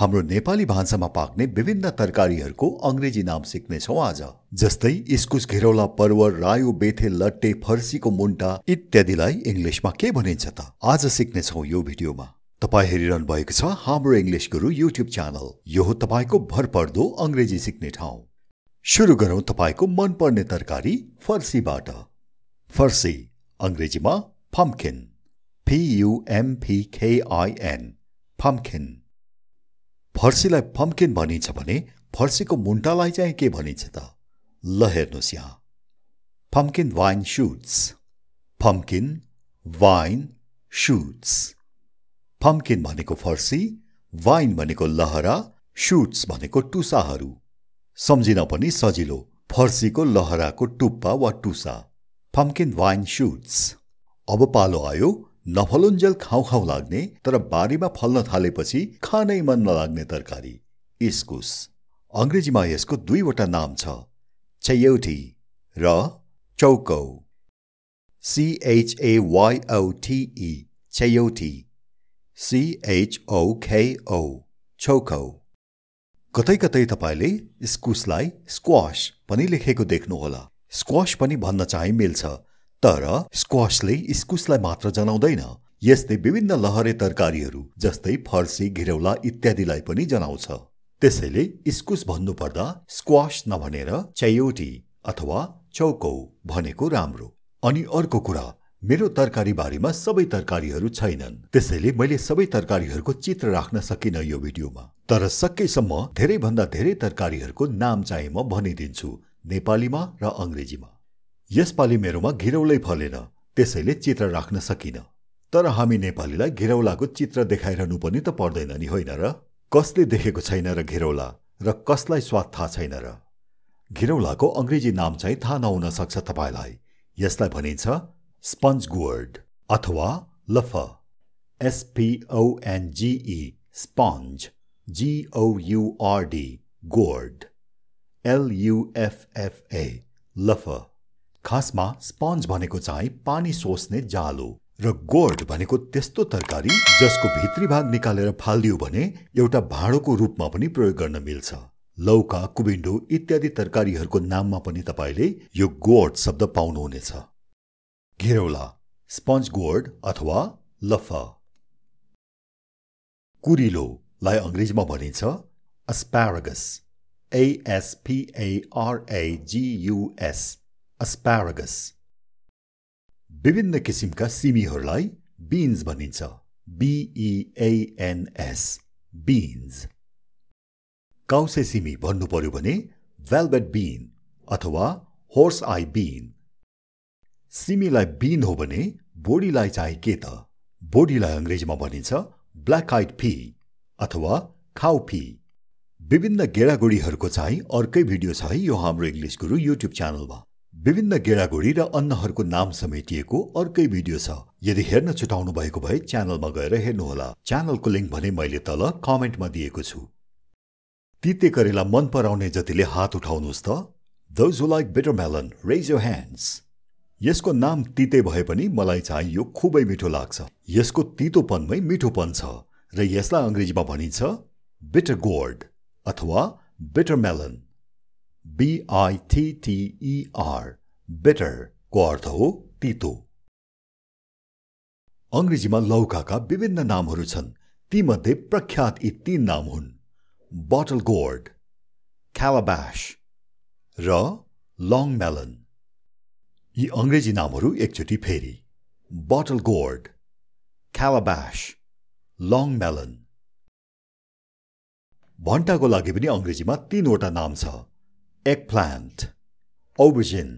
हाम्रो नेपाली भाषामा पाक्ने विभिन्न तरकारीहरूको अङ्ग्रेजी नाम सिक्नेछौँ आज जस्तै इस्कुस घेरौला पर्वर रायो बेथे लट्टे फर्सीको मुन्टा इत्यादिलाई इङ्ग्लिसमा के भनिन्छ त आज सिक्नेछौँ यो भिडियोमा तपाईँ हेरिरहनु भएको छ हाम्रो इङ्ग्लिस गुरु युट्युब च्यानल यो हो तपाईँको भरपर्दो अङ्ग्रेजी सिक्ने ठाउँ सुरु गरौँ तपाईँको मनपर्ने तरकारी फर्सीबाट फर्सी अङ्ग्रेजीमा फम्किन पियुएमपिकेआइएन फम्किन फर्सीलाई पम्पकिन भनिन्छ भने फर्सीको मुन्टालाई चाहिँ के भनिन्छ त ल हेर्नुहोस् यहाँ pumpkin vine shoots pumpkin vine shoots pumpkin भनेको फर्सी वाइन भनेको लहरा सुट्स भनेको टुसाहरू सम्झिन पनि सजिलो फर्सीको लहराको टुप्पा वा टुसा फम्किन वाइन सुट्स अब पालो आयो नफलुन्जेल खाउँ खाउँ लाग्ने तर बारीमा फल्न थालेपछि खानै मन नलाग्ने तरकारी इस्कुस अङ्ग्रेजीमा यसको दुईवटा नाम छ छयौटी र चौकौ सिएचएवाइओटिई e। छयौटी सिएचओखेओ छौखौ कतै कतै तपाईँले इस्कुसलाई स्क्वास पनि लेखेको देख्नुहोला स्क्वास पनि भन्न चाहिँ मिल्छ तर स्क्वासले इस्कुसलाई मात्र जनाउँदैन यस्तै विभिन्न लहरे तरकारीहरू जस्तै फर्सी घिरौला इत्यादिलाई पनि जनाउँछ त्यसैले इस्कुस भन्नुपर्दा स्क्वास नभनेर चैयोटी अथवा चौकौ भनेको राम्रो अनि अर्को कुरा मेरो तरकारी बारेमा सबै तरकारीहरू छैनन् त्यसैले मैले सबै तरकारीहरूको चित्र राख्न सकिनँ यो भिडियोमा तर सकेसम्म धेरैभन्दा धेरै तरकारीहरूको नाम चाहिँ म भनिदिन्छु नेपालीमा र अङ्ग्रेजीमा यसपालि मेरोमा घिरौलै फलेन त्यसैले चित्र राख्न सकिन तर हामी नेपालीलाई घिरौलाको चित्र देखाइरहनु पनि त पर्दैन नि होइन र कसले देखेको छैन र घिरौला र कसलाई स्वाद थाहा छैन र घिरौलाको अङ्ग्रेजी नाम चाहिँ थाहा नहुन सक्छ तपाईँलाई यसलाई भनिन्छ स्पन्ज गुवर्ड अथवा लफ एसपिओएनजिई स्पन्ज जिओयुआरडी गोर्ड एलयुएफएफए लफ खासमा स्पन्ज भनेको चाहिँ पानी सोस्ने जालो र गोर्ड भनेको त्यस्तो तरकारी जसको भित्री भाग निकालेर फालिदियो भने एउटा भाँडोको रूपमा पनि प्रयोग गर्न मिल्छ लौका कुबिन्डो इत्यादि तरकारीहरूको नाममा पनि तपाईँले यो गोर्ड शब्द पाउनुहुनेछ घेरौला स्पन्ज गोर्ड अथवा लफ कुरिलोलाई अङ्ग्रेजीमा भनिन्छ अस्प्यारगस एएसपिएआरएजियुएस asparagus. विभिन्न किसिमका सिमीहरूलाई बिन्स भनिन्छ बिइएनएस बिन्स e काउसे सिमी भन्नु पर्यो भने भेलबेट बिन अथवा होर्स आई बिन सिमीलाई बिन हो भने बोडीलाई चाहिँ के त बोडीलाई अङ्ग्रेजीमा भनिन्छ ब्ल्याक आइट फी अथवा खाउ फी विभिन्न गेडागुडीहरूको चाहिँ अर्कै भिडियो छ है यो हाम्रो इङ्ग्लिस गुरु युट्युब च्यानलमा विभिन्न गेडागुडी र अन्नहरूको नाम समेटिएको अर्कै भिडियो छ यदि हेर्न छुटाउनु भएको भए च्यानलमा गएर हेर्नुहोला च्यानलको लिङ्क भने मैले तल कमेन्टमा दिएको छु तिते करेला मन पराउने जतिले हात उठाउनुहोस् त does you like bitter melon raise your hands यसको नाम तिते भए पनि मलाई चाहिँ यो खुबै मिठो लाग्छ यसको तितोपनमै मिठोपन छ र यसलाई अङ्ग्रेजीमा भनिन्छ बिटर गोर्ड अथवा bitter melon B-I-T-T-E-R e bitter को अर्थ हो तितो अङ्ग्रेजीमा लौकाका विभिन्न नामहरू छन् तीमध्ये प्रख्यात यी तीन नाम हुन् बटल गोर्ड क्यालाब्यास र लङ मेलन यी अङ्ग्रेजी नामहरू एकचोटि फेरि bottle gourd calabash long melon भन्टाको लागि पनि अङ्ग्रेजीमा तीनवटा नाम छ एक्प्लान्ट ओबिजिन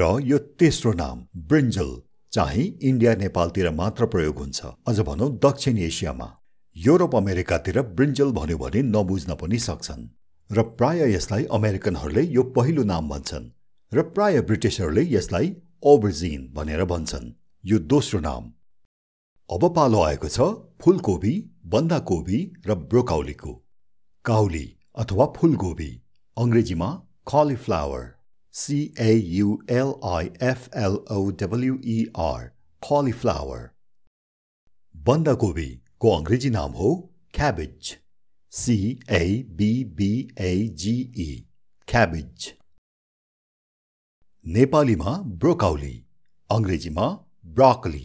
र यो तेस्रो नाम ब्रिन्जल चाहिँ इन्डिया नेपालतिर मात्र प्रयोग हुन्छ अझ भनौँ दक्षिण एसियामा युरोप अमेरिकातिर ब्रिन्जल भन्यो भने नबुझ्न पनि सक्छन् र प्राय यसलाई अमेरिकनहरूले यो पहिलो नाम भन्छन् र प्राय ब्रिटिसहरूले यसलाई ओबिजिन भनेर भन्छन् यो दोस्रो नाम अब पालो आएको छ फुलकोपी बन्दाकोबी र ब्रोकाउलीको काउली अथवा फुलकोपी अङ्ग्रेजीमा कलिफ्लावर सिएयुएलआइएफएलओडब्ल्युइआर कलिफ्लावर बन्दाकोपीको अङ्ग्रेजी नाम हो क्याबेज सिएबिबिएजिई क्याबेज नेपालीमा ब्रोकाउली अङ्ग्रेजीमा ब्रोकली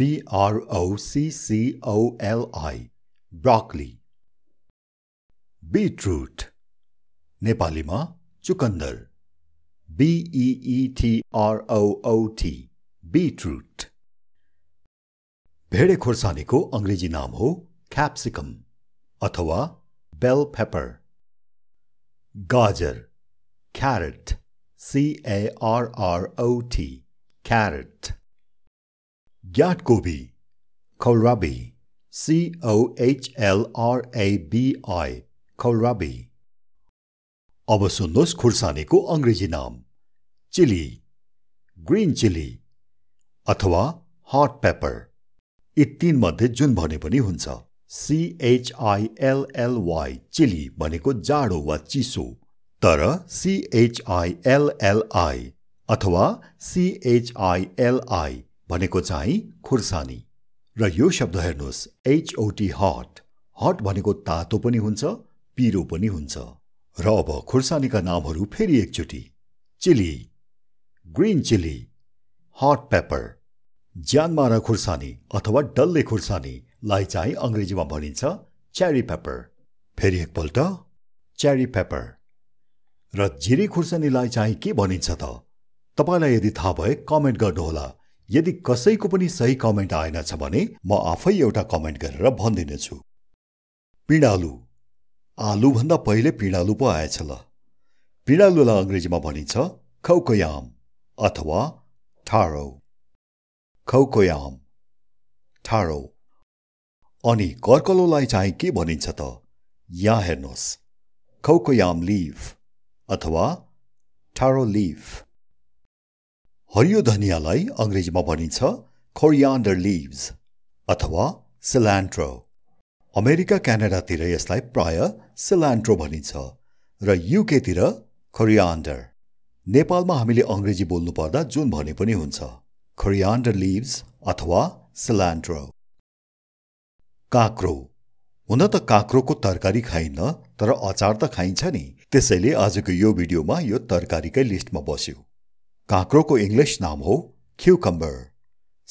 बिआरओसिसिओएलआई ब्रोकली बिटरुट नेपालीमा चुकन्दर बिइटिआरओओटी बिट्रुट e e भेडे खोर्सानीको अङ्ग्रेजी नाम हो क्याप्सिकम अथवा बेल पेपर गाजर क्यारेट सिएआरआरओटी क्यारेट ज्ञाट कोबी खौराबी सिओएचएलआरएबिआई खौराबी अब सुन्नुहोस् खुर्सानीको अङ्ग्रेजी नाम चिली ग्रिन चिली अथवा हट पेपर यी मध्ये जुन भने पनि हुन्छ सिएचआइएलएलवाई चिली भनेको जाडो वा चिसो तर सिएचआइएलएलआई अथवा सिएचआइएलआई भनेको चाहिँ खुर्सानी र यो शब्द हेर्नुहोस् एचओटी हट हट भनेको तातो पनि हुन्छ पिरो पनि हुन्छ र अब खुर्सानीका नामहरू फेरि एकचोटि chilli green chilli hot pepper ज्यानमारा खुर्सानी अथवा डल्ले खुर्सानीलाई चाहिँ अङ्ग्रेजीमा भनिन्छ च्यारी पेपर फेरि एकपल्ट च्यारी पेपर र झिरी खुर्सानीलाई चाहिँ के भनिन्छ त तपाईँलाई यदि थाहा भए कमेन्ट गर्नुहोला यदि कसैको पनि सही कमेन्ट आएनछ भने म आफै एउटा कमेन्ट गरेर भनिदिनेछु पिँडालु आलुभन्दा पहिले पिँडालु पो आएछ ल पिँडालुलाई अङ्ग्रेजीमा भनिन्छ खौकोयाम अथवा ठाडो खौकोयाम ठाडो अनि कर्कलोलाई चाहिँ के भनिन्छ त यहाँ हेर्नुहोस् खौकोयाम लिफ अथवा ठाडो लिफ हरियो धनियाँलाई अङ्ग्रेजीमा भनिन्छ खोरियान्डर लिभ्स अथवा सिलान्ट्रो अमेरिका क्यानाडातिर यसलाई प्राय सिलान्ट्रो भनिन्छ र युकेतिर खरियान्डर नेपालमा हामीले अङ्ग्रेजी बोल्नुपर्दा जुन भने पनि हुन्छ खरियान्डर लिभ्स अथवा सिलान्ट्रो काँक्रो हुन त काँक्रोको तरकारी खाइन्न तर अचार त खाइन्छ नि त्यसैले आजको यो भिडियोमा यो तरकारीकै लिस्टमा बस्यो काँक्रोको इङ्ग्लिस नाम हो क्युकम्बर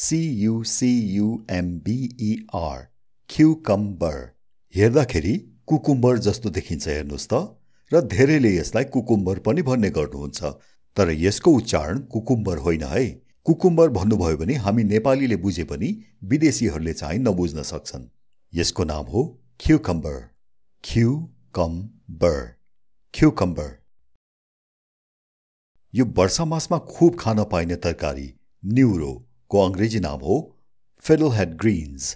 सियुसियुएमबिइआर क्युकम्बर हेर्दाखेरि कुकुम्बर जस्तो देखिन्छ हेर्नुहोस् त र धेरैले यसलाई कुकुम्बर पनि भन्ने गर्नुहुन्छ तर यसको उच्चारण कुकुम्बर होइन है कुकुम्बर भन्नुभयो भने हामी नेपालीले बुझे पनि विदेशीहरूले चाहिँ नबुझ्न सक्छन् यसको नाम हो क्युकम्बर क्युकम्बर क्युकम्बर यो वर्षा मासमा खुब खान पाइने तरकारी न्युरोको अङ्ग्रेजी नाम हो फेडल ह्याड ग्रिन्स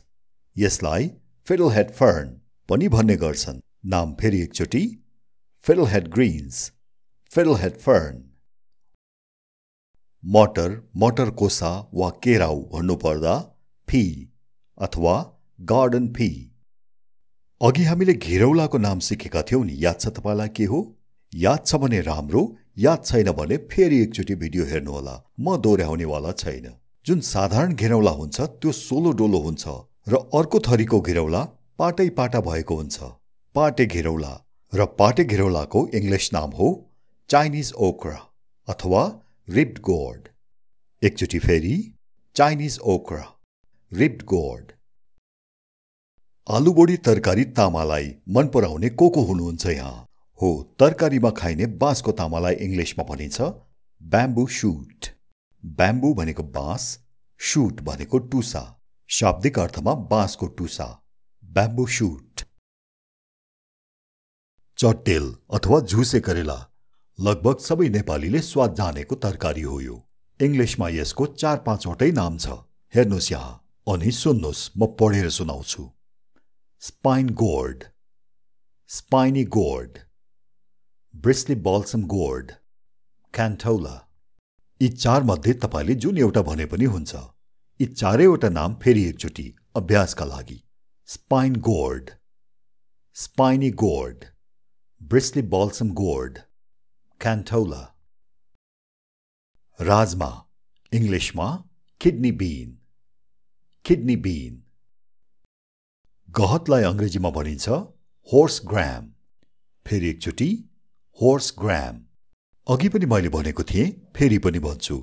यसलाई फेडल हेड फर्न पनि भन्ने गर्छन् नाम फेरि एकचोटि fiddle head greens fiddle head fern मटर मटर कोसा वा केराउ भन्नुपर्दा फी अथवा गार्डन फी अघि हामीले घेरौलाको नाम सिकेका थियौँ नि याद छ तपाईँलाई के हो याद छ भने राम्रो याद छैन भने फेरि एकचोटि भिडियो हेर्नुहोला म दोहोऱ्याउनेवाला छैन जुन साधारण घेरौला हुन्छ त्यो सोलो डोलो हुन्छ र अर्को थरीको घिरौला पाटै पाटा भएको हुन्छ पाटे घिरौला र पाटे घिरौलाको इङ्ग्लिस नाम हो चाइनिज ओक्रा अथवा रिप्ड गोर्ड एकचोटि फेरि चाइनिज ओक्रा रिप्ड गोर्ड आलुबोडी तरकारी तामालाई मन पराउने को को हुनुहुन्छ यहाँ हो तरकारीमा खाइने बाँसको तामालाई इङ्ग्लिसमा भनिन्छ ब्याम्बु सुट ब्याम्बु भनेको बाँस सुट भनेको टुसा शाब्दिक अर्थमा बाँसको टुसा ब्याम्बो सुट चटेल अथवा झुसे करेला लगभग सबै नेपालीले स्वाद जानेको तरकारी हो यो इङ्ग्लिसमा यसको चार पाँचवटै नाम छ हेर्नुहोस् यहाँ अनि सुन्नुहोस् म पढेर सुनाउँछु spine gourd spiny gourd bristly balsam gourd क्यान्ठौला यी चारमध्ये तपाईँले जुन एउटा भने पनि हुन्छ यी चारैवटा नाम फेरि एकचोटि अभ्यासका लागि spine gourd spiny gourd bristly balsam gourd क्यान्टौला राजमा इङ्ग्लिसमा किडनी बिन किडनी बिन गहतलाई अङ्ग्रेजीमा भनिन्छ होर्स ग्राम फेरि एकचोटि होर्स ग्राम अघि पनि मैले भनेको थिएँ फेरि पनि भन्छु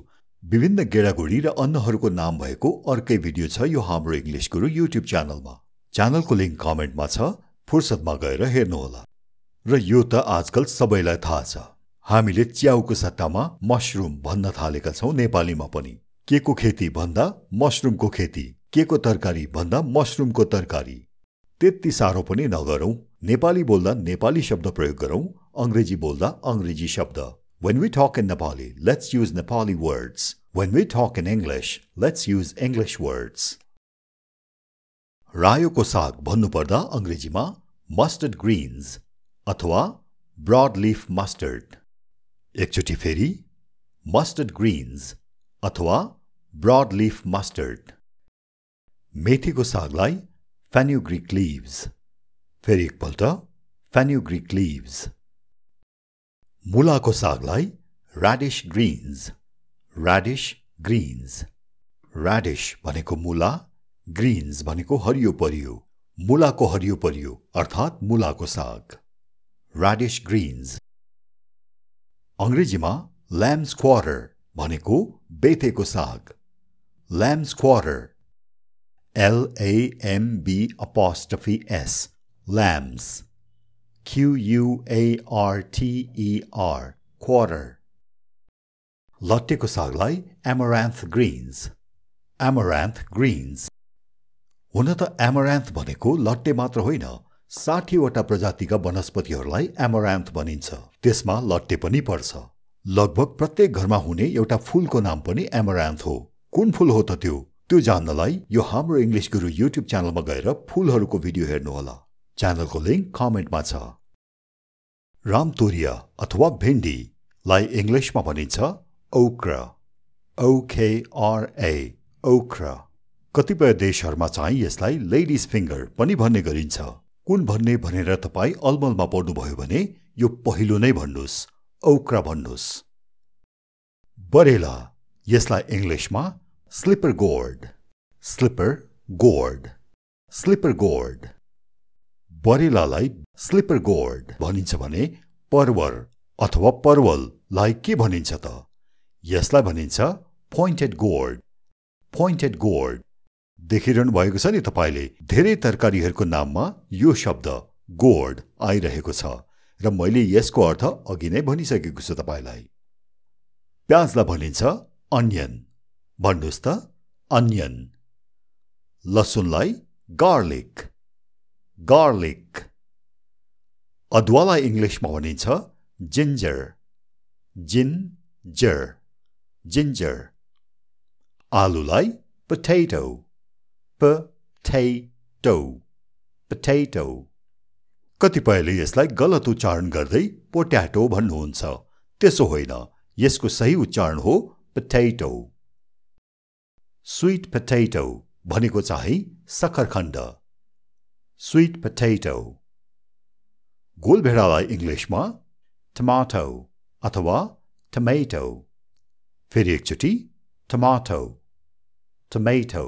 विभिन्न गेडागुडी र अन्नहरूको नाम भएको अर्कै भिडियो छ यो हाम्रो इङ्ग्लिस गुरु युट्युब च्यानलमा च्यानलको लिङ्क कमेन्टमा छ फुर्सदमा गएर हेर्नुहोला र यो त आजकल सबैलाई थाहा छ हामीले च्याउको सट्टामा मसरुम भन्न थालेका छौँ नेपालीमा पनि के को खेती भन्दा मसरुमको खेती के को तरकारी भन्दा मसरुमको तरकारी त्यति साह्रो पनि नगरौँ नेपाली बोल्दा नेपाली शब्द प्रयोग गरौँ अङ्ग्रेजी बोल्दा अङ्ग्रेजी शब्द When we talk in Nepali, let's use Nepali words. When we talk in English, let's use English words. Rayo kosag bhannuparda angrejima mustard greens athwa broadleaf mustard. Ekchuti feri mustard greens athwa broadleaf mustard. Methi kosag lai fenugreek leaves. Feri fannu greek leaves. मुलाको सागलाई ऱ्याडिस greens ऱ्याडिस greens ऱ्याडिस भनेको मुला greens भनेको हरियो परियो मुलाको हरियो परियो अर्थात् मुलाको साग ऱ्याडिस ग्रिन्स अङ्ग्रेजीमा ल्याम्स क्वार्टर भनेको बेथेको साग lamb's quarter L A M B apostrophe S lamb's Q U A R T E R quarter लट्टेको सागलाई एमरान्थ ग्रिन्स एमरान्थ ग्रिन्स हुन त एमरान्थ भनेको लट्टे मात्र होइन साठीवटा प्रजातिका वनस्पतिहरूलाई एमरान्थ भनिन्छ त्यसमा लट्टे पनि पर्छ लगभग प्रत्येक घरमा हुने एउटा फूलको नाम पनि एमरान्थ हो कुन फूल हो त त्यो त्यो जान्नलाई यो हाम्रो इङ्ग्लिस गुरु युट्युब च्यानलमा गएर फुलहरूको भिडियो हेर्नुहोला च्यानलको लिङ्क कमेन्टमा छ रामतोरिया अथवा भेन्डीलाई इङ्ग्लिसमा भनिन्छ औक्र औखेआरए औक्र कतिपय देशहरूमा चाहिँ यसलाई लेडिज फिङ्गर पनि भन्ने गरिन्छ कुन भन्ने भनेर तपाईँ अलमलमा पढ्नुभयो भने यो पहिलो नै भन्नुहोस् औक्रा भन्नुहोस् बरेला यसलाई इङ्ग्लिसमा slipper gourd slipper gourd slipper gourd परेलालाई स्लिपर गोर्ड भनिन्छ भने पर्वर अथवा पर्वललाई के भनिन्छ त यसलाई भनिन्छ पोइन्टेड गोर्ड पोइन्टेड गोर्ड देखिरहनु भएको छ नि तपाईँले धेरै तरकारीहरूको नाममा यो शब्द गोर्ड आइरहेको छ र मैले यसको अर्थ अघि नै भनिसकेको छु तपाईँलाई प्याजलाई भनिन्छ अनियन भन्नुहोस् त अनियन लसुनलाई गार्लिक गार्लिक अदुवालाई इङ्ग्लिसमा भनिन्छ जिन्जर जिन जर जिन्जर आलुलाई पठैटो पठैटो पठैटो कतिपयले यसलाई गलत उच्चारण गर्दै पोट्याटो भन्नुहुन्छ त्यसो होइन यसको सही उच्चारण हो पठैटो स्विट पठैटो भनेको चाहिँ सखरखण्ड पटेटो गोल भेडालाई इङ्ग्लिसमा टमाटो अथवा टमेटो फेरि एकचोटि टमाटो टमेटो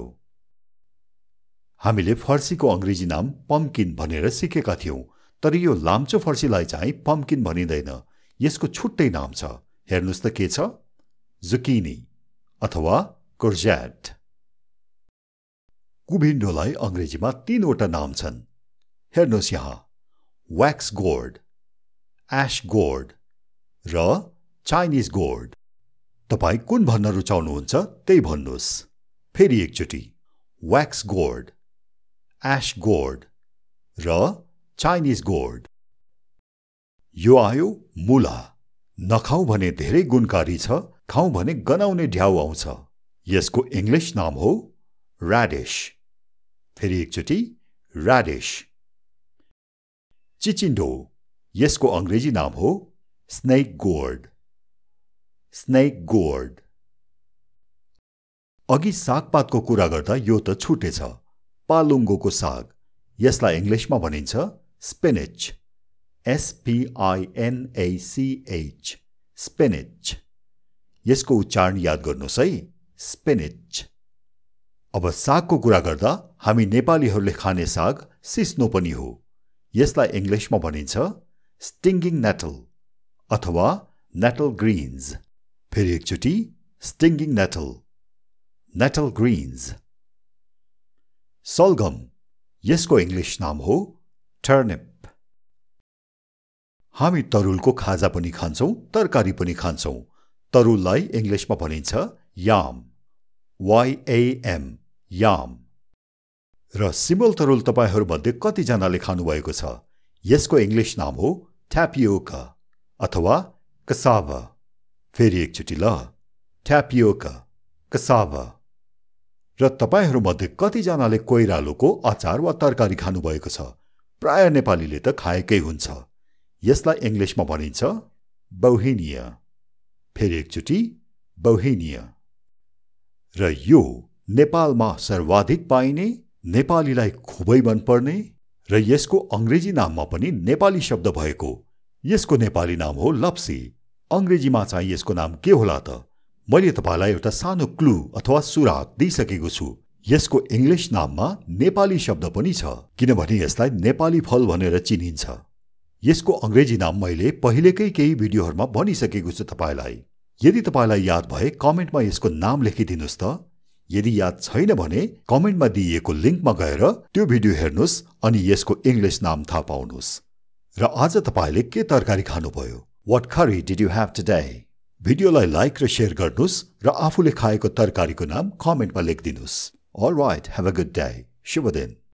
हामीले फर्सीको अङ्ग्रेजी नाम पम्किन भनेर सिकेका थियौँ तर यो लाम्चो फर्सीलाई चाहिँ पम्किन भनिँदैन यसको छुट्टै नाम छ हेर्नुहोस् त के छ जुकिनी अथवा कोर्ज्याट कुभिन्डोलाई अङ्ग्रेजीमा तीनवटा नाम छन् हेर्नुहोस् यहाँ व्याक्स गोर्ड एस गोर्ड र चाइनिज गोर्ड तपाईँ कुन भन्न रुचाउनुहुन्छ त्यही भन्नुहोस् फेरि एकचोटि व्याक्स गोर्ड एस गोर्ड र चाइनिज गोर्ड यो आयो मुला नखाउँ भने धेरै गुणकारी छ खाउँ भने गनाउने ढ्याउ आउँछ यसको इङ्ग्लिस नाम हो रेडिश फेरि एकचोटि ऱ्याडिस चिचिन्डो यसको अङ्ग्रेजी नाम हो स्नेक गोर्ड स्नेक गोर्ड अघि सागपातको कुरा गर्दा यो त छुटेछ पालुङ्गोको साग यसलाई इङ्ग्लिसमा भनिन्छ स्पेनिच एसपिआइएनएसिएच स्पेनिच यसको उच्चारण याद गर्नुहोस् है स्पेनिच अब सागको कुरा गर्दा हामी नेपालीहरूले खाने साग सिस्नो पनि हो यसलाई इङ्ग्लिसमा भनिन्छ स्टिङ्गिङ नेटल अथवा नेटल ग्रिन्स फेरि एकचोटि स्टिङ्गिङ नेटल नेटल ग्रिन्स सलगम यसको इङ्ग्लिस नाम हो टर्निप हामी तरुलको खाजा पनि खान्छौँ तरकारी पनि खान्छौँ तरुललाई इङ्ग्लिसमा भनिन्छ याम वाइएएम याम र सिम्बल तरुल तपाईँहरूमध्ये कतिजनाले खानुभएको छ यसको इङ्ग्लिस नाम हो ट्यापियोका अथवा कसाभ फेरि एकचोटि ल ट्यापियोका कसाभ र तपाईँहरूमध्ये कतिजनाले कोइरालोको अचार वा तरकारी खानुभएको छ प्राय नेपालीले त खाएकै हुन्छ यसलाई इङ्ग्लिसमा भनिन्छ बौहिनीय फेरि एकचोटि बौहिनीय र यो नेपालमा सर्वाधिक पाइने नेपालीलाई खुबै मनपर्ने र यसको अङ्ग्रेजी नाममा पनि नेपाली शब्द भएको यसको नेपाली नाम हो लप्सी अङ्ग्रेजीमा चाहिँ यसको नाम के होला त मैले तपाईँलाई एउटा सानो क्लू अथवा सुराग दिइसकेको छु यसको इङ्ग्लिस नाममा नेपाली शब्द पनि छ किनभने यसलाई नेपाली फल भनेर चिनिन्छ यसको अङ्ग्रेजी नाम मैले पहिलेकै केही भिडियोहरूमा भनिसकेको छु तपाईँलाई यदि तपाईँलाई याद भए कमेन्टमा यसको नाम लेखिदिनुहोस् त यदि याद छैन भने कमेन्टमा दिइएको लिङ्कमा गएर त्यो भिडियो हेर्नुहोस् अनि यसको इङ्ग्लिस नाम थाहा पाउनुहोस् र आज तपाईँले के तरकारी खानुभयो what curry did you to today भिडियोलाई लाइक र सेयर गर्नुहोस् र आफूले खाएको तरकारीको नाम कमेन्टमा लेखिदिनुहोस् all right have a good day शुभ दिन